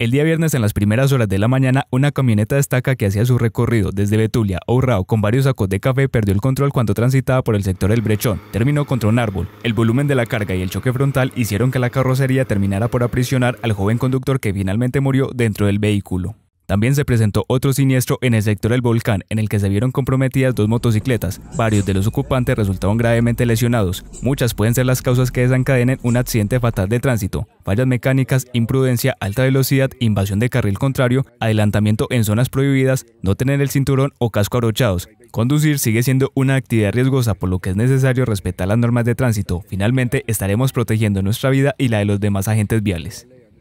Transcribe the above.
El día viernes en las primeras horas de la mañana, una camioneta destaca que hacía su recorrido desde Betulia a Urrao con varios sacos de café perdió el control cuando transitaba por el sector del Brechón. Terminó contra un árbol. El volumen de la carga y el choque frontal hicieron que la carrocería terminara por aprisionar al joven conductor que finalmente murió dentro del vehículo. También se presentó otro siniestro en el sector del volcán, en el que se vieron comprometidas dos motocicletas. Varios de los ocupantes resultaron gravemente lesionados. Muchas pueden ser las causas que desencadenen un accidente fatal de tránsito. Fallas mecánicas, imprudencia, alta velocidad, invasión de carril contrario, adelantamiento en zonas prohibidas, no tener el cinturón o casco abrochados, Conducir sigue siendo una actividad riesgosa, por lo que es necesario respetar las normas de tránsito. Finalmente, estaremos protegiendo nuestra vida y la de los demás agentes viales.